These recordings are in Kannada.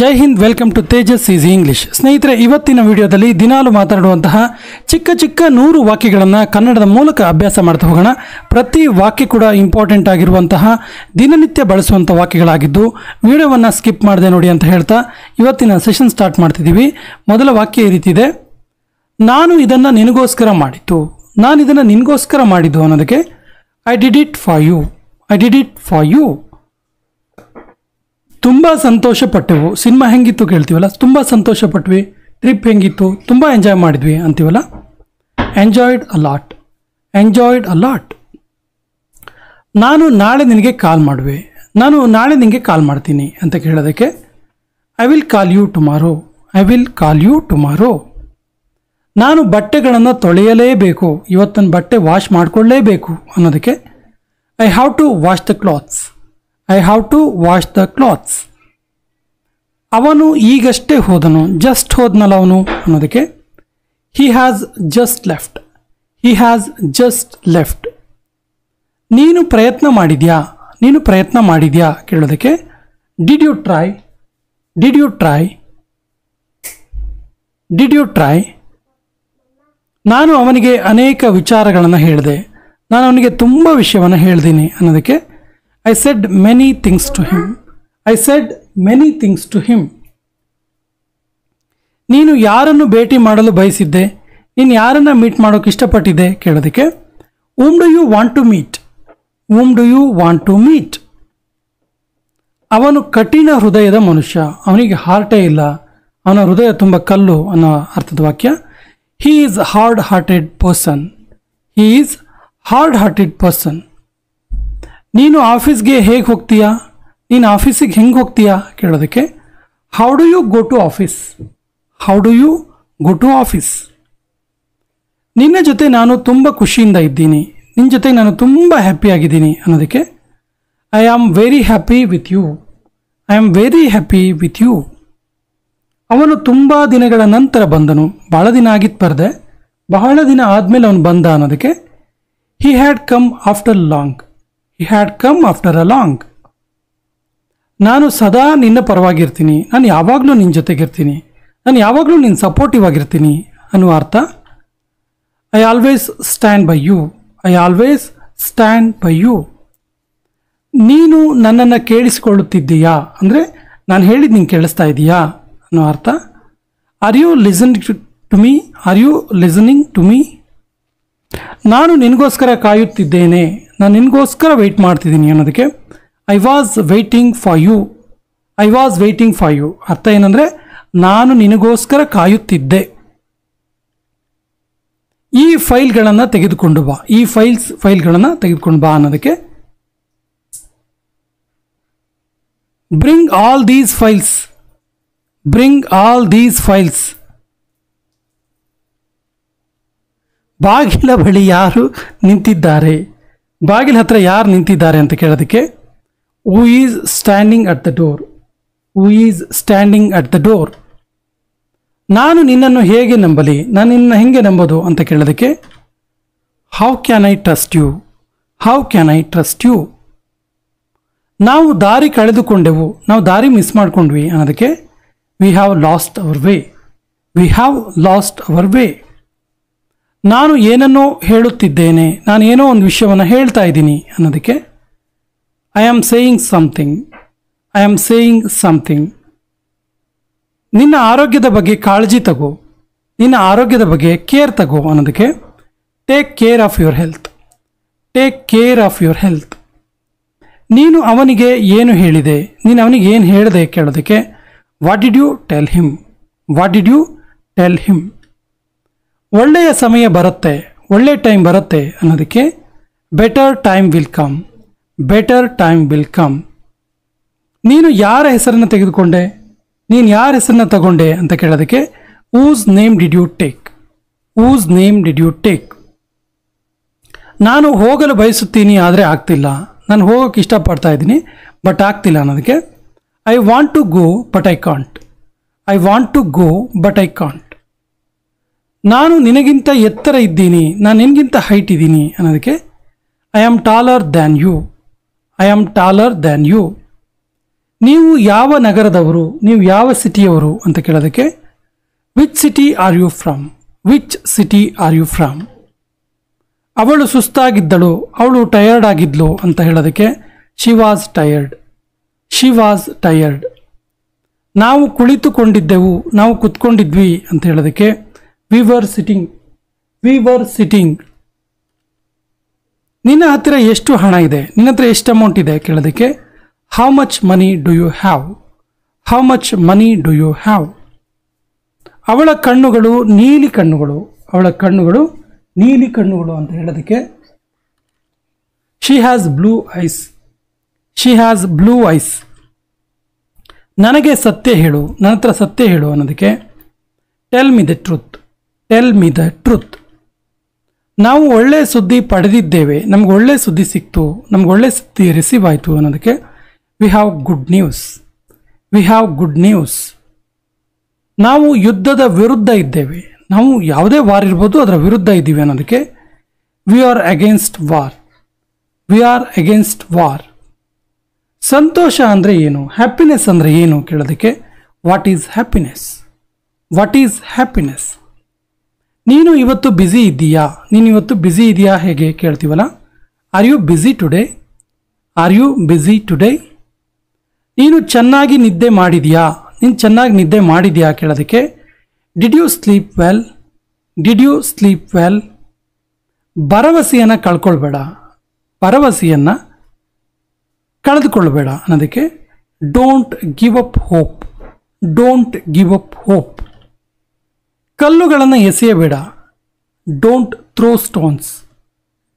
Jai Hind welcome to Tejas is English ಸ್ನೇಹಿತರೆ ಇವತ್ತಿನ ವಿಡಿಯೋದಲ್ಲಿ ದಿನಾಲು ಮಾತನಾಡುವಂತಹ ಚಿಕ್ಕ ಚಿಕ್ಕ ನೂರು ವಾಕ್ಯಗಳನ್ನು ಕನ್ನಡದ ಮೂಲಕ ಅಭ್ಯಾಸ ಮಾಡ್ತಾ ಹೋಗೋಣ ಪ್ರತಿ ವಾಕ್ಯ ಕೂಡ ಇಂಪಾರ್ಟೆಂಟ್ ಆಗಿರುವಂತಹ ದಿನನಿತ್ಯ ಬಳಸುವಂಥ ವಾಕ್ಯಗಳಾಗಿದ್ದು ವಿಡಿಯೋವನ್ನು ಸ್ಕಿಪ್ ಮಾಡಿದೆ ನೋಡಿ ಅಂತ ಹೇಳ್ತಾ ಇವತ್ತಿನ ಸೆಷನ್ ಸ್ಟಾರ್ಟ್ ಮಾಡ್ತಿದ್ದೀವಿ ಮೊದಲ ವಾಕ್ಯ ಈ ರೀತಿ ಇದೆ ನಾನು ಇದನ್ನು ನಿನಗೋಸ್ಕರ ಮಾಡಿದ್ದು ನಾನು ಇದನ್ನು ನಿನಗೋಸ್ಕರ ಮಾಡಿದ್ದು ಅನ್ನೋದಕ್ಕೆ I did it for you I did it for you ತುಂಬ ಸಂತೋಷಪಟ್ಟೆವು ಸಿನಿಮಾ ಹೆಂಗಿತ್ತು ಕೇಳ್ತೀವಲ್ಲ ತುಂಬ ಸಂತೋಷ ಟ್ರಿಪ್ ಹೆಂಗಿತ್ತು ತುಂಬ ಎಂಜಾಯ್ ಮಾಡಿದ್ವಿ ಅಂತೀವಲ್ಲ ಎಂಜಾಯ್ಡ್ ಅಲಾಟ್ ಎಂಜಾಯ್ಡ್ ಅಲಾಟ್ ನಾನು ನಾಳೆ ನಿನಗೆ ಕಾಲ್ ಮಾಡುವೆ ನಾನು ನಾಳೆ ನಿನಗೆ ಕಾಲ್ ಮಾಡ್ತೀನಿ ಅಂತ ಕೇಳೋದಕ್ಕೆ I will call you tomorrow I will call you tomorrow ನಾನು ಬಟ್ಟೆಗಳನ್ನು ತೊಳೆಯಲೇಬೇಕು ಇವತ್ತೊಂದು ಬಟ್ಟೆ ವಾಶ್ ಮಾಡಿಕೊಳ್ಳಲೇಬೇಕು ಅನ್ನೋದಕ್ಕೆ I have to wash the clothes I have to wash the clothes ಅವನು ಈಗಷ್ಟೇ ಹೋದನು ಜಸ್ಟ್ ಹೋದ್ನಲ್ಲ ಅವನು ಅನ್ನೋದಕ್ಕೆ he has just left he has just left ನೀನು ಪ್ರಯತ್ನ ಮಾಡಿದ್ಯಾ ನೀನು ಪ್ರಯತ್ನ ಮಾಡಿದ್ಯಾ ಕೇಳೋದಕ್ಕೆ did you try did you try did you try ನಾನು ಅವನಿಗೆ ಅನೇಕ ವಿಚಾರಗಳನ್ನು ಹೇಳಿದೆ ನಾನು ಅವನಿಗೆ ತುಂಬ ವಿಷಯವನ್ನು ಹೇಳ್ದೀನಿ ಅನ್ನೋದಕ್ಕೆ I said many things to him. I said many things to him. ನೀನು ಯಾರನ್ನು ಭೇಟಿ ಮಾಡಲು ಬಯಸಿದ್ದೆ ನೀನು ಯಾರನ್ನು ಮೀಟ್ ಮಾಡೋಕೆ ಇಷ್ಟಪಟ್ಟಿದ್ದೆ ಕೇಳೋದಕ್ಕೆ um do you want to meet um do you want to meet ಅವನು ಕಠಿಣ ಹೃದಯದ ಮನುಷ್ಯ ಅವನಿಗೆ ಹಾರ್ಟೇ ಇಲ್ಲ ಅವನ ಹೃದಯ ತುಂಬ ಕಲ್ಲು ಅನ್ನೋ ಅರ್ಥದ ವಾಕ್ಯ he is hard hearted person he is hard hearted person ನೀನು ಆಫೀಸ್ಗೆ ಹೇಗೆ ಹೋಗ್ತೀಯಾ ನೀನು ಆಫೀಸಿಗೆ ಹೆಂಗೆ ಹೋಗ್ತೀಯಾ ಕೇಳೋದಕ್ಕೆ how do you go to office how do you go to office ನಿನ್ನ ಜೊತೆ ನಾನು ತುಂಬ ಖುಷಿಯಿಂದ ಇದ್ದೀನಿ ನಿನ್ನ ಜೊತೆ ನಾನು ತುಂಬ ಹ್ಯಾಪಿಯಾಗಿದ್ದೀನಿ ಅನ್ನೋದಕ್ಕೆ I am very happy with you I am very happy with you ಅವನು ತುಂಬ ದಿನಗಳ ನಂತರ ಬಂದನು ಭಾಳ ದಿನ ಆಗಿತ್ತು ಬರದೆ ಬಹಳ ದಿನ ಆದಮೇಲೆ ಅವನು ಬಂದ ಅನ್ನೋದಕ್ಕೆ he had come after long had come after a long ನಾನು ಸದಾ ನಿನ್ನ ಪರವಾಗಿರ್ತೀನಿ ನಾನು ಯಾವಾಗಲೂ ನಿನ್ನ ಜೊತೆಗಿರ್ತೀನಿ ನಾನು ಯಾವಾಗಲೂ ನಿನ್ನ ಸಪೋರ್ಟಿವ್ ಆಗಿರ್ತೀನಿ ಅನ್ನುವ ಅರ್ಥ I always stand by you I always stand by you ನೀನು ನನ್ನನ್ನು ಕೇಳಿಸಿಕೊಳ್ಳುತ್ತಿದ್ದೀಯಾ ಅಂದರೆ ನಾನು ಹೇಳಿದ ನೀನು ಕೇಳಿಸ್ತಾ ಇದ್ದೀಯಾ ಅನ್ನೋ ಅರ್ಥ are you listen to me are you listening to me ನಾನು ನಿನಗೋಸ್ಕರ ಕಾಯುತ್ತಿದ್ದೇನೆ ನಾನು ನಿನಗೋಸ್ಕರ ವೆಯ್ಟ್ ಮಾಡ್ತಿದ್ದೀನಿ ಅನ್ನೋದಕ್ಕೆ I was waiting for you I was waiting for you ಅರ್ಥ ಏನಂದರೆ ನಾನು ನಿನಗೋಸ್ಕರ ಕಾಯುತ್ತಿದ್ದೆ ಈ ಫೈಲ್ಗಳನ್ನು ತೆಗೆದುಕೊಂಡು ಬಾ ಈ ಫೈಲ್ಸ್ ಫೈಲ್ಗಳನ್ನು ತೆಗೆದುಕೊಂಡು ಬಾ ಅನ್ನೋದಕ್ಕೆ bring all these files bring all these files ಬಾಗಿಲ ಬಳಿ ಯಾರು ನಿಂತಿದ್ದಾರೆ ಬಾಗಿಲ ಹತ್ರ ಯಾರು ನಿಂತಿದ್ದಾರೆ ಅಂತ ಕೇಳೋದಕ್ಕೆ who is standing at the door who is standing at the door ನಾನು ನಿನ್ನನ್ನು ಹೇಗೆ ನಂಬಲಿ ನಾನು ನಿನ್ನ ಹೆಂಗೆ ನಂಬೋದು ಅಂತ ಕೇಳೋದಕ್ಕೆ how can I trust you how can I trust you ನಾವು ದಾರಿ ಕಳೆದುಕೊಂಡೆವು ನಾವು ದಾರಿ ಮಿಸ್ ಮಾಡಿಕೊಂಡ್ವಿ ಅನ್ನೋದಕ್ಕೆ we have lost our way we have lost our way ನಾನು ಏನನ್ನೋ ಹೇಳುತ್ತಿದ್ದೇನೆ ನಾನು ಏನೋ ಒಂದು ವಿಷಯವನ್ನು ಹೇಳ್ತಾ ಇದ್ದೀನಿ ಅನ್ನೋದಕ್ಕೆ I am saying something I am saying something ನಿನ್ನ ಆರೋಗ್ಯದ ಬಗ್ಗೆ ಕಾಳಜಿ ತಗೋ ನಿನ್ನ ಆರೋಗ್ಯದ ಬಗ್ಗೆ ಕೇರ್ ತಗೋ ಅನ್ನೋದಕ್ಕೆ take care of your health take care of your health ನೀನು ಅವನಿಗೆ ಏನು ಹೇಳಿದೆ ನೀನು ಅವನಿಗೆ ಏನು ಹೇಳಿದೆ ಕೇಳೋದಕ್ಕೆ what did you tell him what did you tell him ಒಳ್ಳೆಯ ಸಮಯ ಬರುತ್ತೆ ಒಳ್ಳೆಯ ಟೈಮ್ ಬರುತ್ತೆ ಅನ್ನೋದಕ್ಕೆ better time will come better time will come ನೀನು ಯಾರ ಹೆಸರನ್ನು ತೆಗೆದುಕೊಂಡೆ ನೀನು ಯಾರ ಹೆಸರನ್ನ ತಗೊಂಡೆ ಅಂತ ಕೇಳೋದಕ್ಕೆ whose name did you take whose name did you take ನಾನು ಹೋಗಲು ಬಯಸುತ್ತೀನಿ ಆದರೆ ಆಗ್ತಿಲ್ಲ ನಾನು ಹೋಗೋಕ್ಕೆ ಇಷ್ಟಪಡ್ತಾ ಇದ್ದೀನಿ ಬಟ್ ಆಗ್ತಿಲ್ಲ ಅನ್ನೋದಕ್ಕೆ I want to go but I can't I want to go but I can't ನಾನು ನಿನಗಿಂತ ಎತ್ತರ ಇದ್ದೀನಿ ನಾನು ನಿನಗಿಂತ ಹೈಟ್ ಇದ್ದೀನಿ ಅನ್ನೋದಕ್ಕೆ I am taller than you I am taller than you ನೀವು ಯಾವ ನಗರದವರು ನೀವು ಯಾವ ಸಿಟಿಯವರು ಅಂತ ಕೇಳೋದಕ್ಕೆ which city are you from which city are you from ಅವಳು ಸುಸ್ತಾಗಿದ್ದಳು ಅವಳು ಟಯರ್ಡ್ ಆಗಿದ್ಲು ಅಂತ ಹೇಳೋದಕ್ಕೆ she was tired she was tired ನಾವು ಕುಳಿತುಕೊಂಡಿದ್ದೆವು ನಾವು ಕುತ್ಕೊಂಡಿದ್ವಿ ಅಂತ ಹೇಳೋದಕ್ಕೆ we were sitting we were sitting ನಿನ್ನ ಹತ್ತಿರ ಎಷ್ಟು ಹಣ ಇದೆ ನಿನ್ನ ಹತ್ರ ಎಷ್ಟು ಅಮೌಂಟ್ ಇದೆ ಕೇಳೋದಕ್ಕೆ how much money do you have how much money do you have ಅವಳ ಕಣ್ಣುಗಳು ನೀಲಿ ಕಣ್ಣುಗಳು ಅವಳ ಕಣ್ಣುಗಳು ನೀಲಿ ಕಣ್ಣುಗಳು ಅಂತ ಹೇಳೋದಕ್ಕೆ she has blue eyes she has blue eyes ನನಗೆ ಸತ್ಯ ಹೇಳು ನನ್ನ ಹತ್ರ ಸತ್ಯ ಹೇಳು ಅನ್ನೋದಕ್ಕೆ tell me the truth tell me the truth ನಾವು ಒಳ್ಳೆ ಸುದ್ದಿ ಪಡೆದಿದ್ದೇವೆ ನಮ್ಗೆ ಒಳ್ಳೆ ಸುದ್ದಿ ಸಿಕ್ತು ನಮ್ಗೆ ಒಳ್ಳೆ ಸುದ್ದಿ ರಿಸೀವ್ ಆಯಿತು ಅನ್ನೋದಕ್ಕೆ we have good news we have good news ನಾವು ಯುದ್ಧದ ವಿರುದ್ಧ ಇದ್ದೇವೆ ನಾವು ಯಾವುದೇ ವಾರ್ ಇರ್ಬೋದು ಅದರ ವಿರುದ್ಧ ಇದ್ದೀವಿ ಅನ್ನೋದಕ್ಕೆ we are against war we are against war ಸಂತೋಷ ಅಂದರೆ ಏನು ಹ್ಯಾಪಿನೆಸ್ ಅಂದರೆ ಏನು ಕೇಳೋದಕ್ಕೆ what is happiness what is happiness ನೀನು ಇವತ್ತು ಬ್ಯುಸಿ ಇದ್ದೀಯಾ ನೀನು ಇವತ್ತು ಬ್ಯುಸಿ ಇದೆಯಾ ಹೇಗೆ ಕೇಳ್ತೀವಲ್ಲ are you busy today are you busy today ನೀನು ಚೆನ್ನಾಗಿ ನಿದ್ದೆ ಮಾಡಿದೆಯಾ ನೀನು ಚೆನ್ನಾಗಿ ನಿದ್ದೆ ಮಾಡಿದೆಯಾ ಕೇಳೋದಕ್ಕೆ did you sleep well did you sleep well ಭರವಸೆಯನ್ನು ಕಳ್ಕೊಳ್ಬೇಡ ಭರವಸೆಯನ್ನು ಕಳೆದುಕೊಳ್ಬೇಡ ಅನ್ನೋದಕ್ಕೆ don't give up hope don't give up hope ಕಲ್ಲುಗಳನ್ನು ಎಸೆಯಬೇಡ don't throw stones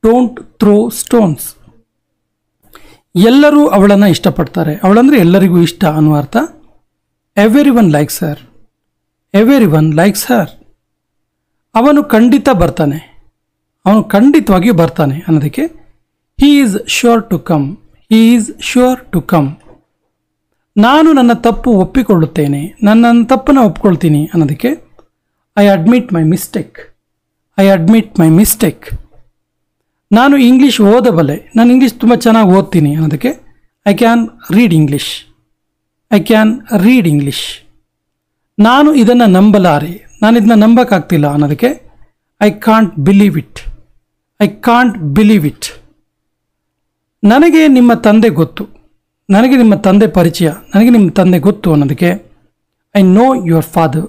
don't throw stones ಎಲ್ಲರೂ ಅವಳನ್ನು ಇಷ್ಟಪಡ್ತಾರೆ ಅವಳಂದರೆ ಎಲ್ಲರಿಗೂ ಇಷ್ಟ ಅನ್ನುವ ಅರ್ಥ every one likes her every one likes her ಅವನು ಖಂಡಿತ ಬರ್ತಾನೆ ಅವನು ಖಂಡಿತವಾಗಿಯೂ ಬರ್ತಾನೆ ಅನ್ನೋದಕ್ಕೆ he is sure to come he is sure to come ನಾನು ನನ್ನ ತಪ್ಪು ಒಪ್ಪಿಕೊಳ್ಳುತ್ತೇನೆ ನನ್ನ ತಪ್ಪನ್ನು ಒಪ್ಪಿಕೊಳ್ತೀನಿ ಅನ್ನೋದಕ್ಕೆ I admit my mistake I admit my mistake ನಾನು ಇಂಗ್ಲೀಷ್ ಓದಬಲ್ಲೆ ನಾನು ಇಂಗ್ಲೀಷ್ ತುಂಬ ಚೆನ್ನಾಗಿ ಓದ್ತೀನಿ ಅನ್ನೋದಕ್ಕೆ I can read English I can read English ನಾನು ಇದನ್ನು ನಂಬಲಾರೆ ನಾನು ಇದನ್ನ ನಂಬೋಕ್ಕಾಗ್ತಿಲ್ಲ ಅನ್ನೋದಕ್ಕೆ I can't believe it I can't believe it ನನಗೆ ನಿಮ್ಮ ತಂದೆ ಗೊತ್ತು ನನಗೆ ನಿಮ್ಮ ತಂದೆ ಪರಿಚಯ ನನಗೆ ನಿಮ್ಮ ತಂದೆ ಗೊತ್ತು ಅನ್ನೋದಕ್ಕೆ I know your father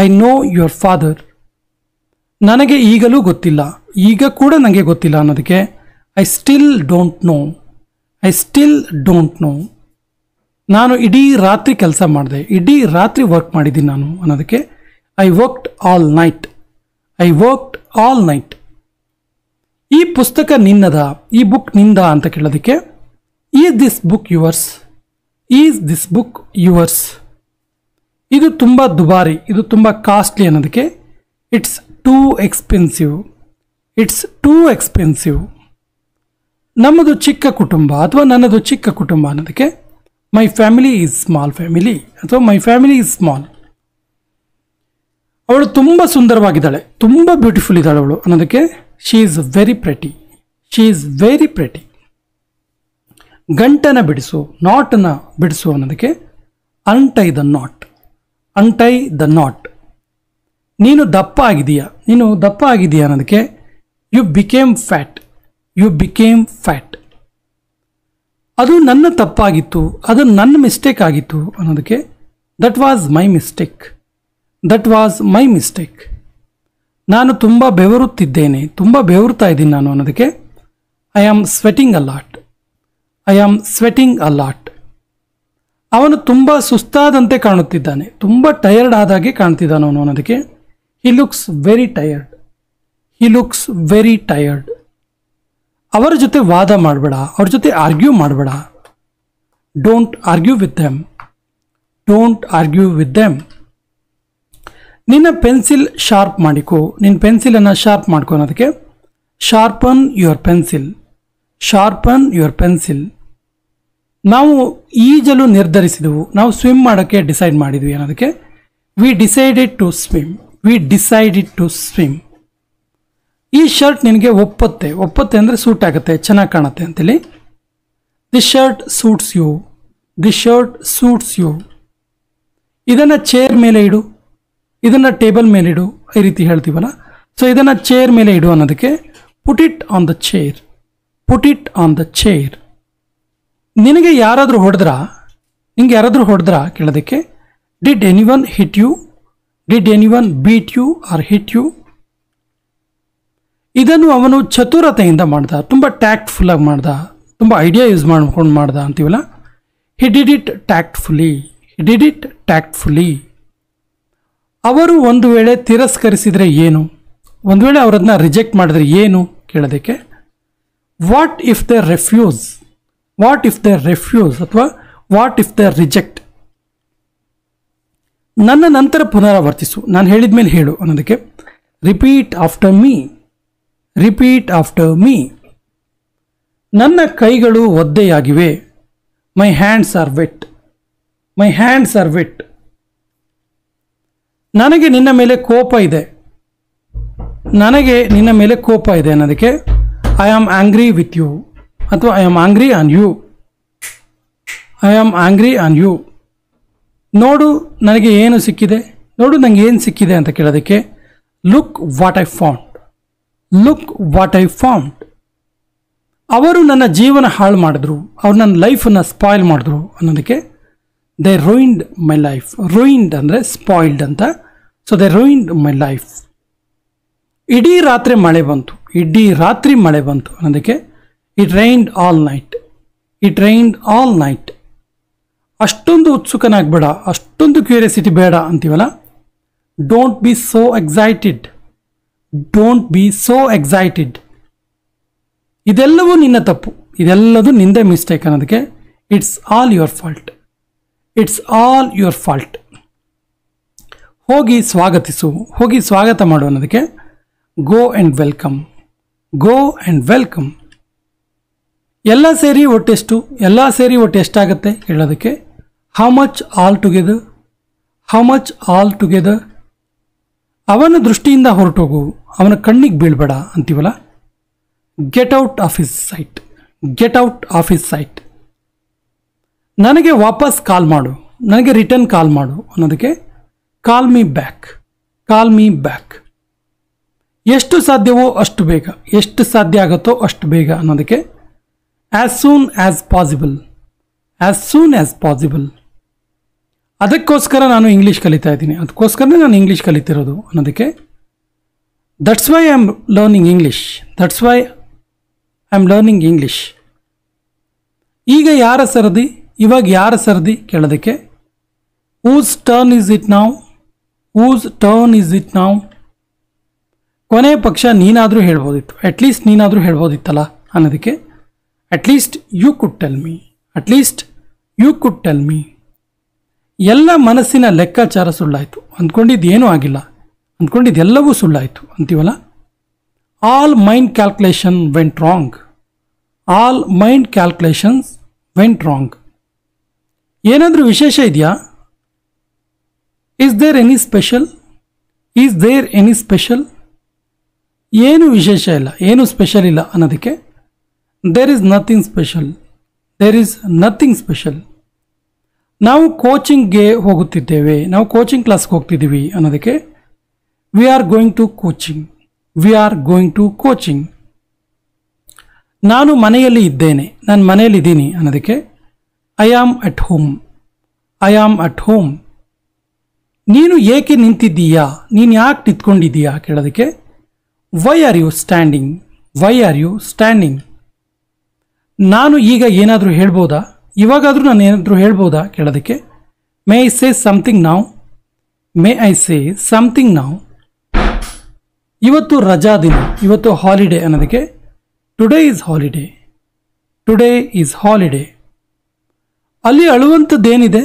I know your father ನನಗೆ ಈಗಲೂ ಗೊತ್ತಿಲ್ಲ ಈಗ ಕೂಡ ನನಗೆ ಗೊತ್ತಿಲ್ಲ ಅನ್ನೋದಕ್ಕೆ I still don't know I still don't know ನಾನು ಇಡೀ ರಾತ್ರಿ ಕೆಲಸ ಮಾಡಿದೆ ಇಡೀ ರಾತ್ರಿ ವರ್ಕ್ ಮಾಡಿದ್ದೀನಿ ನಾನು ಅನ್ನೋದಕ್ಕೆ I worked all night I worked all night ಈ ಪುಸ್ತಕ ನಿನ್ನದ ಈ ಬುಕ್ ನಿಂದ ಅಂತ ಕೇಳೋದಕ್ಕೆ is this book yours is this book yours ಇದು ತುಂಬ ದುಬಾರಿ ಇದು ತುಂಬ ಕಾಸ್ಟ್ಲಿ ಅನ್ನೋದಕ್ಕೆ it's too expensive it's too expensive ನಮ್ಮದು ಚಿಕ್ಕ ಕುಟುಂಬ ಅಥವಾ ನನ್ನದು ಚಿಕ್ಕ ಕುಟುಂಬ ಅನ್ನೋದಕ್ಕೆ my family is small family ಅಥವಾ ಮೈ ಫ್ಯಾಮಿಲಿ ಈಸ್ ಸ್ಮಾಲ್ ಅವಳು ತುಂಬ ಸುಂದರವಾಗಿದ್ದಾಳೆ ತುಂಬ ಬ್ಯೂಟಿಫುಲ್ ಇದ್ದಾಳೆ ಅವಳು ಅನ್ನೋದಕ್ಕೆ she is very pretty she is very pretty ಗಂಟನ ಬಿಡಿಸು ನಾಟನ್ನು ಬಿಡಿಸು ಅನ್ನೋದಕ್ಕೆ untie the knot untie the knot ನೀನು ದಪ್ಪ ಆಗಿದೆಯಾ ನೀನು ದಪ್ಪ ಆಗಿದೆಯಾ ಅನ್ನೋದಕ್ಕೆ you became fat you became fat ಅದು ನನ್ನ ತಪ್ಪಾಗಿತ್ತು ಅದು ನನ್ನ ಮಿಸ್ಟೇಕ್ ಆಗಿತ್ತು ಅನ್ನೋದಕ್ಕೆ that was my mistake that was my mistake ನಾನು ತುಂಬ ಬೆವರುತ್ತಿದ್ದೇನೆ ತುಂಬ ಬೆವರುತ್ತಾ ಇದ್ದೀನಿ ನಾನು ಅನ್ನೋದಕ್ಕೆ I am sweating a I am sweating a ಅವನು ತುಂಬ ಸುಸ್ತಾದಂತೆ ಕಾಣುತ್ತಿದ್ದಾನೆ ತುಂಬ ಟಯರ್ಡ್ ಆದ ಹಾಗೆ ಕಾಣ್ತಿದ್ದಾನೆ ಅವನು ಅನ್ನೋದಕ್ಕೆ he looks very tired he looks very tired ಅವರ ಜೊತೆ ವಾದ ಮಾಡಬೇಡ ಅವ್ರ ಜೊತೆ ಆರ್ಗ್ಯೂ ಮಾಡಬೇಡ don't argue with them don't argue with them ನಿನ್ನ ಪೆನ್ಸಿಲ್ ಶಾರ್ಪ್ ಮಾಡಿಕೊ ನಿನ್ನ ಪೆನ್ಸಿಲನ್ನು ಶಾರ್ಪ್ ಅನ್ನೋದಕ್ಕೆ sharpen your pencil sharpen your pencil ನಾವು ಈಜಲು ನಿರ್ಧರಿಸಿದೆವು ನಾವು ಸ್ವಿಮ್ ಮಾಡೋಕ್ಕೆ ಡಿಸೈಡ್ ಮಾಡಿದ್ವಿ ಅನ್ನೋದಕ್ಕೆ we decided to swim we decided to swim ಈ ಶರ್ಟ್ ನಿನಗೆ ಒಪ್ಪತ್ತೆ ಒಪ್ಪತ್ತೆ ಅಂದರೆ ಸೂಟ್ ಆಗುತ್ತೆ ಚೆನ್ನಾಗಿ ಕಾಣುತ್ತೆ ಅಂತೇಳಿ the shirt suits you the shirt suits you ಇದನ್ನು ಚೇರ್ ಮೇಲೆ ಇಡು ಇದನ್ನು ಟೇಬಲ್ ಮೇಲೆ ಇಡು ಈ ರೀತಿ ಹೇಳ್ತೀವಲ್ಲ ಸೊ ಇದನ್ನು ಚೇರ್ ಮೇಲೆ ಇಡು ಅನ್ನೋದಕ್ಕೆ put it on the chair put it on the chair ನಿನಗೆ ಯಾರಾದರೂ ಹೊಡೆದ್ರಾ ನಿಂಗೆ ಯಾರಾದರೂ ಹೊಡೆದ್ರಾ ಕೇಳೋದಕ್ಕೆ did any one hit you did any one beat you or hit you ಇದನ್ನು ಅವನು ಚತುರತೆಯಿಂದ ಮಾಡ್ದ ತುಂಬ ಟ್ಯಾಕ್ಟ್ಫುಲ್ಲಾಗಿ ಮಾಡ್ದ ತುಂಬ ಐಡಿಯಾ ಯೂಸ್ ಮಾಡ್ಕೊಂಡು ಮಾಡ್ದ ಅಂತೀವಲ್ಲ he did it tactfully he did it tactfully ಅವರು ಒಂದು ವೇಳೆ ತಿರಸ್ಕರಿಸಿದರೆ ಏನು ಒಂದು ವೇಳೆ ಅವರದನ್ನ ರಿಜೆಕ್ಟ್ ಮಾಡಿದ್ರೆ ಏನು ಕೇಳೋದಕ್ಕೆ what if they refuse what if they refuse ಅಥವಾ ವಾಟ್ ಇಫ್ ದೇ ರಿಜೆಕ್ಟ್ ನನ್ನ ನಂತರ ಪುನರಾವರ್ತಿಸು ನಾನು ಹೇಳಿದ ಮೇಲೆ ಹೇಳು ಅನ್ನೋದಕ್ಕೆ repeat after me repeat after me ನನ್ನ ಕೈಗಳು ಒದ್ದೆಯಾಗಿವೆ my hands are wet my hands are wet ನನಗೆ ನಿನ್ನ ಮೇಲೆ ಕೋಪ ಇದೆ ನನಗೆ ನಿನ್ನ ಮೇಲೆ ಕೋಪ ಇದೆ ಅನ್ನೋದಕ್ಕೆ I am angry with you ಅಥವಾ I am angry on you I am angry on you ನೋಡು ನನಗೆ ಏನು ಸಿಕ್ಕಿದೆ ನೋಡು ನನಗೆ ಏನು ಸಿಕ್ಕಿದೆ ಅಂತ ಕೇಳೋದಕ್ಕೆ look what I found look what I found ಅವರು ನನ್ನ ಜೀವನ ಹಾಳು ಮಾಡಿದ್ರು ಅವರು ನನ್ನ ಲೈಫನ್ನು ಸ್ಪಾಯ್ಲ್ ಮಾಡಿದ್ರು ಅನ್ನೋದಕ್ಕೆ ದೇ ರೋಯಿಂಡ್ ಮೈ ಲೈಫ್ ರೋಯಿಂಡ್ ಅಂದರೆ ಸ್ಪಾಯ್ಲ್ಡ್ ಅಂತ so they ruined my life ಇಡೀ ರಾತ್ರಿ ಮಳೆ ಬಂತು ಇಡೀ ರಾತ್ರಿ ಮಳೆ ಬಂತು ಅನ್ನೋದಕ್ಕೆ it rained all night it rained all night ಅಷ್ಟೊಂದು ಉತ್ಸುಕನಾಗಬೇಡ ಅಷ್ಟೊಂದು ಕ್ಯೂರಿಯಾಸಿಟಿ ಬೇಡ ಅಂತೀವಲ್ಲ don't be so excited don't be so excited ಇದೆಲ್ಲವೂ ನಿನ್ನ ತಪ್ಪು ಇದೆಲ್ಲದೂ ನಿಂದೆ ಮಿಸ್ಟೇಕ್ ಅನ್ನೋದಕ್ಕೆ it's all your fault it's all your fault ಹೋಗಿ ಸ್ವಾಗತಿಸು ಹೋಗಿ ಸ್ವಾಗತ ಮಾಡು ಅನ್ನೋದಕ್ಕೆ go and welcome go and welcome ಎಲ್ಲ ಸೇರಿ ಒಟ್ಟೆಷ್ಟು ಎಲ್ಲ ಸೇರಿ ಒಟ್ಟು ಎಷ್ಟಾಗುತ್ತೆ ಹೇಳೋದಕ್ಕೆ how much all together how much all together ಅವನ ದೃಷ್ಟಿಯಿಂದ ಹೊರಟೋಗು ಅವನ ಕಣ್ಣಿಗೆ ಬೀಳ್ಬೇಡ ಅಂತೀವಲ್ಲ get out of sight get out of sight ನನಗೆ ವಾಪಸ್ ಕಾಲ್ ಮಾಡು ನನಗೆ ರಿಟರ್ನ್ ಕಾಲ್ ಮಾಡು ಅನ್ನೋದಕ್ಕೆ call me back call me back ಎಷ್ಟು ಸಾಧ್ಯವೋ ಅಷ್ಟು ಬೇಗ ಎಷ್ಟು ಸಾಧ್ಯ ಆಗುತ್ತೋ ಅಷ್ಟು ಬೇಗ ಅನ್ನೋದಕ್ಕೆ as soon as possible as soon as possible ಅದಕ್ಕೋಸ್ಕರ ನಾನು ಇಂಗ್ಲೀಷ್ ಕಲಿತಾ ಇದ್ದೀನಿ ಅದಕ್ಕೋಸ್ಕರನೇ ನಾನು ಇಂಗ್ಲೀಷ್ ಕಲಿತಿರೋದು ಅನ್ನೋದಕ್ಕೆ that's why I am learning English that's why I am learning English ಈಗ ಯಾರ ಸರದಿ ಇವಾಗ ಯಾರ ಸರದಿ ಕೇಳೋದಕ್ಕೆ ಊಸ್ ಟರ್ನ್ ಇಸ್ ಇಟ್ ನಾವು ಊಸ್ ಟರ್ನ್ ಇಸ್ ಇಟ್ ನಾವು ಕೊನೆ ಪಕ್ಷ ನೀನಾದರೂ ಹೇಳ್ಬೋದಿತ್ತು ಅಟ್ಲೀಸ್ಟ್ ನೀನಾದರೂ ಹೇಳ್ಬೋದಿತ್ತಲ್ಲ ಅನ್ನೋದಕ್ಕೆ at least you could tell me at least you could tell me ಎಲ್ಲ ಮನಸ್ಸಿನ ಲೆಕ್ಕಾಚಾರ ಸುಳ್ಳಾಯಿತು ಏನೂ ಆಗಿಲ್ಲ ಅಂದ್ಕೊಂಡಿದ್ದೆಲ್ಲವೂ ಸುಳ್ಳಾಯಿತು ಅಂತೀವಲ್ಲ all mind calculation went wrong all mind calculations went wrong ಏನಾದರೂ ವಿಶೇಷ ಇದೆಯಾ is there any special is there any special ಏನು ವಿಶೇಷ ಇಲ್ಲ ಏನು ಸ್ಪೆಷಲ್ ಇಲ್ಲ ಅನ್ನೋದಕ್ಕೆ there is nothing special there is nothing special ನಾವು ಕೋಚಿಂಗ್ಗೆ ಹೋಗುತ್ತಿದ್ದೇವೆ ನಾವು ಕೋಚಿಂಗ್ ಕ್ಲಾಸ್ಗೆ ಹೋಗ್ತಿದ್ದೀವಿ ಅನ್ನೋದಕ್ಕೆ we are going to coaching we are going to coaching ನಾನು ಮನೆಯಲ್ಲಿ ಇದ್ದೇನೆ ನಾನು ಮನೆಯಲ್ಲಿದ್ದೀನಿ ಅನ್ನೋದಕ್ಕೆ I am at home I am at home ನೀನು ಏಕೆ ನಿಂತಿದ್ದೀಯಾ ನೀನು ಯಾಕೆ ನಿಂತ್ಕೊಂಡಿದ್ದೀಯಾ ಕೇಳೋದಕ್ಕೆ why are you standing why are you standing ನಾನು ಈಗ ಏನಾದರೂ ಹೇಳ್ಬೋದಾ ಇವಾಗಾದರೂ ನಾನು ಏನಾದರೂ ಹೇಳ್ಬೋದಾ ಕೇಳೋದಕ್ಕೆ ಮೇ ಐ ಸೇ ಸಮಥಿಂಗ್ ನಾವು ಮೇ ಐ ಸೇ ಸಮಥಿಂಗ್ ನಾವು ಇವತ್ತು ರಜಾ ದಿನ ಇವತ್ತು ಹಾಲಿಡೇ ಅನ್ನೋದಕ್ಕೆ today is holiday today is holiday ಅಲ್ಲಿ ಏನಿದೆ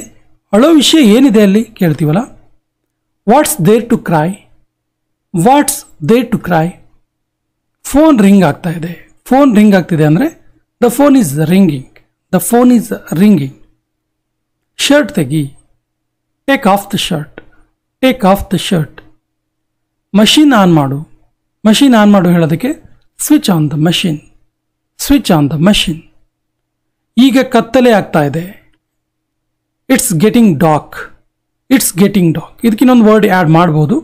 ಅಳೋ ವಿಷಯ ಏನಿದೆ ಅಲ್ಲಿ ಕೇಳ್ತೀವಲ್ಲ what's there to cry what's there to cry phone ring ಆಗ್ತಾ ಇದೆ ಫೋನ್ ರಿಂಗ್ ಆಗ್ತಿದೆ ಅಂದರೆ the phone is ringing the phone is ringing shirt ತೆಗಿ take off the shirt take off the shirt machine on ಮಾಡು ಮಷೀನ್ ಆನ್ ಮಾಡು ಹೇಳೋದಕ್ಕೆ switch on the machine switch on the machine ಈಗ ಕತ್ತಲೆ ಆಗ್ತಾ ಇದೆ it's getting dark it's getting dark ಇದಕ್ಕಿನ್ನೊಂದು ವರ್ಡ್ ಆ್ಯಡ್ ಮಾಡ್ಬೋದು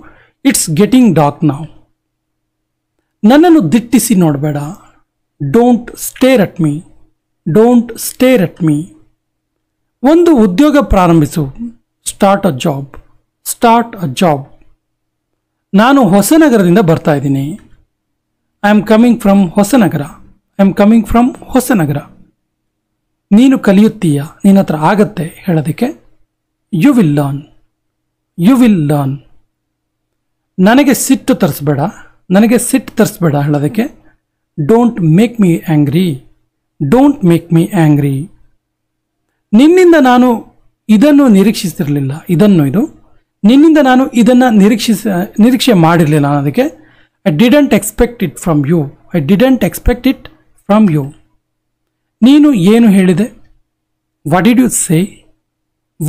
ಇಟ್ಸ್ ಗೆಟಿಂಗ್ ಡಾಕ್ ನಾವು ನನ್ನನ್ನು ದಿಟ್ಟಿಸಿ ನೋಡಬೇಡ don't stare at me don't stare at me ಒಂದು ಉದ್ಯೋಗ ಪ್ರಾರಂಭಿಸು start a job start a job ನಾನು ಹೊಸನಗರದಿಂದ ಬರ್ತಾ ಇದ್ದೀನಿ I am coming from Hosanagara I am coming from Hosanagara ನೀನು ಕಲಿಯುತ್ತೀಯ ನಿನ್ನ ಹತ್ರ ಆಗತ್ತೆ ಹೇಳೋದಕ್ಕೆ you will learn you will learn ನನಗೆ ಸಿಟ್ಟು ತರಿಸ್ಬೇಡ ನನಗೆ ಸಿಟ್ಟು ತರಿಸ್ಬೇಡ ಹೇಳೋದಕ್ಕೆ don't make me angry don't make me angry ನಿನ್ನಿಂದ ನಾನು ಇದನ್ನು ನಿರೀಕ್ಷಿಸಿರಲಿಲ್ಲ ಇದನ್ನು ಇದು ನಿನ್ನಿಂದ ನಾನು ಇದನ್ನು ನಿರೀಕ್ಷಿಸ ನಿರೀಕ್ಷೆ ಮಾಡಿರಲಿಲ್ಲ ಅದಕ್ಕೆ I didn't expect it from you I didn't expect it from you ನೀನು ಏನು ಹೇಳಿದೆ what did you say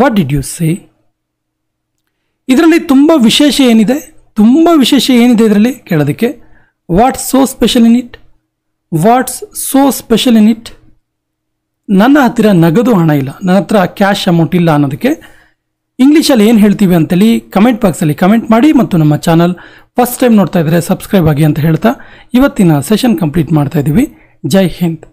what did you say ಇದರಲ್ಲಿ ತುಂಬ ವಿಶೇಷ ಏನಿದೆ ತುಂಬ ವಿಶೇಷ ಏನಿದೆ ಇದರಲ್ಲಿ ಕೇಳೋದಕ್ಕೆ what so special in it what's so special in it ನನ್ನ ಹತ್ತಿರ ನಗದು ಹಣ ಇಲ್ಲ ನನ್ನ ಹತ್ರ ಕ್ಯಾಶ್ ಅಮೌಂಟ್ ಇಲ್ಲ ಅನ್ನೋದಕ್ಕೆ ಇಂಗ್ಲೀಷಲ್ಲಿ ಏನು ಹೇಳ್ತೀವಿ ಅಂತೇಳಿ ಕಮೆಂಟ್ ಬಾಕ್ಸಲ್ಲಿ ಕಮೆಂಟ್ ಮಾಡಿ ಮತ್ತು ನಮ್ಮ ಚಾನಲ್ ಫಸ್ಟ್ ಟೈಮ್ ನೋಡ್ತಾ ಇದ್ದರೆ ಸಬ್ಸ್ಕ್ರೈಬ್ ಆಗಿ ಅಂತ ಹೇಳ್ತಾ ಇವತ್ತಿನ ಸೆಷನ್ ಕಂಪ್ಲೀಟ್ ಮಾಡ್ತಾ ಇದ್ದೀವಿ ಜೈ ಹಿಂದ್